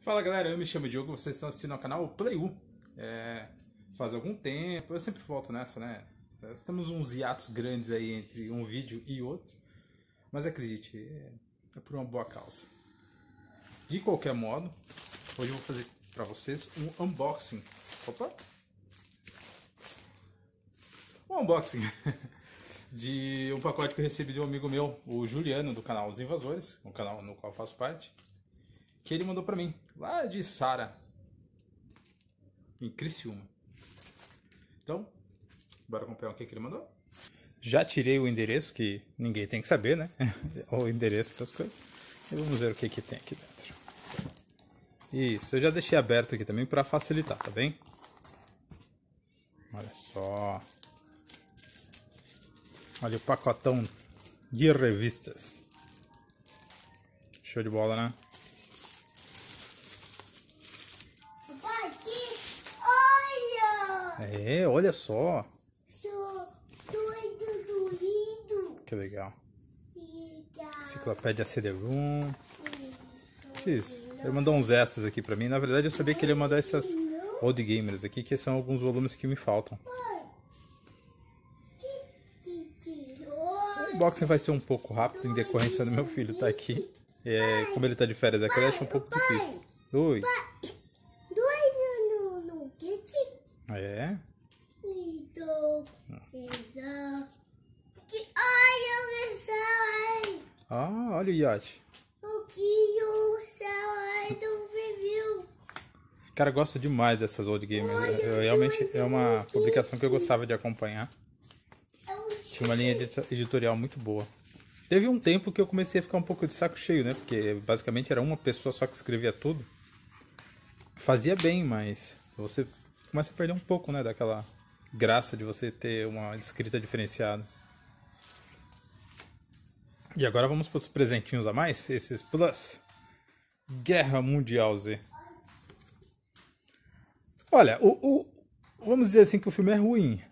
Fala galera, eu me chamo Diogo, vocês estão assistindo ao canal Playu. É, faz algum tempo, eu sempre volto nessa, né? É, temos uns hiatos grandes aí entre um vídeo e outro, mas acredite, é, é por uma boa causa. De qualquer modo, hoje eu vou fazer para vocês um unboxing. Opa! Um unboxing de um pacote que eu recebi de um amigo meu, o Juliano, do canal Os Invasores, um canal no qual eu faço parte que ele mandou para mim, lá de Sara, em Criciúma. Então, bora acompanhar o que, que ele mandou. Já tirei o endereço, que ninguém tem que saber, né? o endereço das coisas. E vamos ver o que, que tem aqui dentro. Isso, eu já deixei aberto aqui também para facilitar, tá bem? Olha só. Olha o pacotão de revistas. Show de bola, né? É, olha só. Sou doido doido. Que legal. Enciclopédia CD-ROOM. ele mandou uns extras aqui pra mim. Na verdade, eu sabia que ele ia mandar essas old gamers aqui, que são alguns volumes que me faltam. O unboxing vai ser um pouco rápido em decorrência do meu filho estar tá aqui. É, como ele está de férias da creche, é um pouco difícil. Oi. É? Lindo. Que olha o céu aí. Ah, olha o iate. O que o céu aí do viviu. Cara, gosta demais dessas old games. eu, realmente é uma publicação que eu gostava de acompanhar. É Tinha uma linha editorial muito boa. Teve um tempo que eu comecei a ficar um pouco de saco cheio, né? Porque basicamente era uma pessoa só que escrevia tudo. Fazia bem, mas você começa a perder um pouco, né, daquela graça de você ter uma escrita diferenciada. E agora vamos para os presentinhos a mais, esses plus. Guerra Mundial Z. Olha, o, o, vamos dizer assim que o filme é ruim.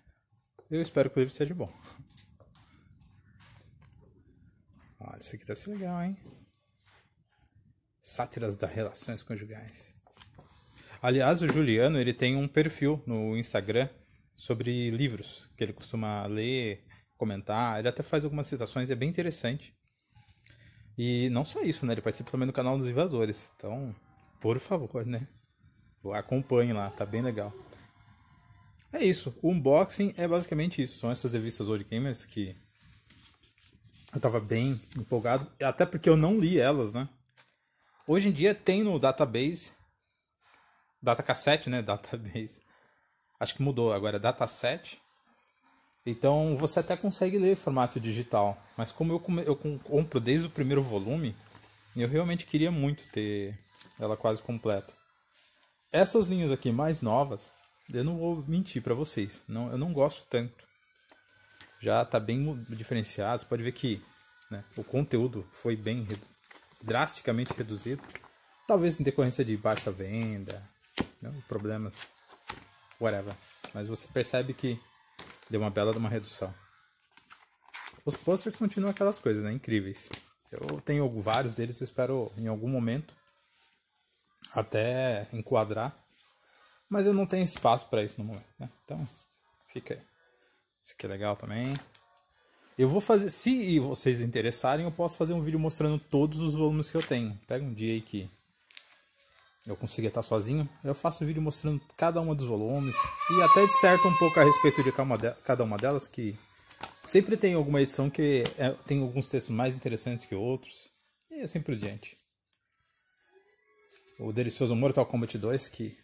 Eu espero que o livro seja bom. Olha, isso aqui deve ser legal, hein? Sátiras das relações conjugais. Aliás, o Juliano ele tem um perfil no Instagram sobre livros que ele costuma ler, comentar. Ele até faz algumas citações, é bem interessante. E não só isso, né? Ele participa também do canal dos Invasores. Então, por favor, né? Acompanhe lá, tá bem legal. É isso. O unboxing é basicamente isso. São essas revistas Old Gamers que eu tava bem empolgado. Até porque eu não li elas, né? Hoje em dia tem no database data cassete, né? Database. Acho que mudou agora, é dataset. Então você até consegue ler formato digital. Mas como eu, come... eu compro desde o primeiro volume, eu realmente queria muito ter ela quase completa. Essas linhas aqui mais novas, eu não vou mentir para vocês, não, eu não gosto tanto. Já está bem diferenciado, você pode ver que né, o conteúdo foi bem redu drasticamente reduzido. Talvez em decorrência de baixa venda, né? problemas, whatever. Mas você percebe que deu uma bela de uma redução. Os posters continuam aquelas coisas, né? Incríveis. Eu tenho vários deles, eu espero em algum momento até enquadrar. Mas eu não tenho espaço para isso no momento, né? Então, fica aí. Isso aqui é legal também. Eu vou fazer, se vocês interessarem, eu posso fazer um vídeo mostrando todos os volumes que eu tenho. Pega um dia aí que eu conseguia estar sozinho, eu faço vídeo mostrando cada uma dos volumes e até de certo um pouco a respeito de cada uma delas, que sempre tem alguma edição que é, tem alguns textos mais interessantes que outros, e assim por diante. O delicioso Mortal Kombat 2, que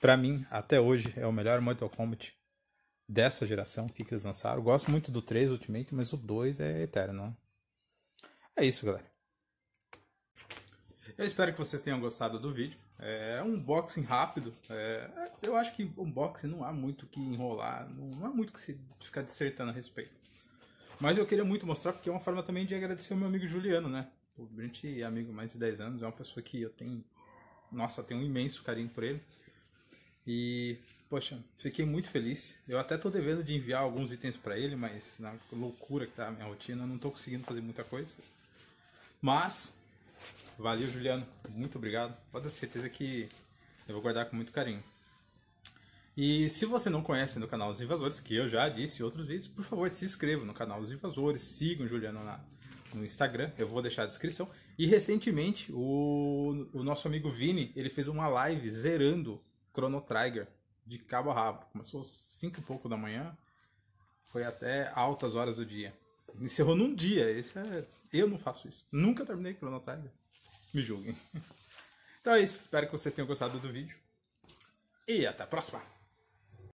para mim, até hoje, é o melhor Mortal Kombat dessa geração que eles lançaram. gosto muito do 3 Ultimate, mas o 2 é eterno. Né? É isso, galera. Eu espero que vocês tenham gostado do vídeo. É um unboxing rápido. É, eu acho que unboxing não há muito que enrolar, não há muito que se ficar dissertando a respeito. Mas eu queria muito mostrar porque é uma forma também de agradecer o meu amigo Juliano, né? O Brint é amigo mais de 10 anos, é uma pessoa que eu tenho, nossa, tenho um imenso carinho por ele. E, poxa, fiquei muito feliz. Eu até tô devendo de enviar alguns itens para ele, mas na loucura que tá a minha rotina, não tô conseguindo fazer muita coisa. Mas Valeu, Juliano. Muito obrigado. Pode ter certeza que eu vou guardar com muito carinho. E se você não conhece no canal dos Invasores, que eu já disse em outros vídeos, por favor, se inscreva no canal dos Invasores, sigam o Juliano na, no Instagram, eu vou deixar a descrição. E recentemente, o, o nosso amigo Vini, ele fez uma live zerando Chrono Trigger de cabo a rabo. Começou às 5 e pouco da manhã, foi até altas horas do dia. Encerrou num dia, esse é... eu não faço isso. Nunca terminei Chrono Trigger me julguem. Então é isso, espero que vocês tenham gostado do vídeo. E até a próxima!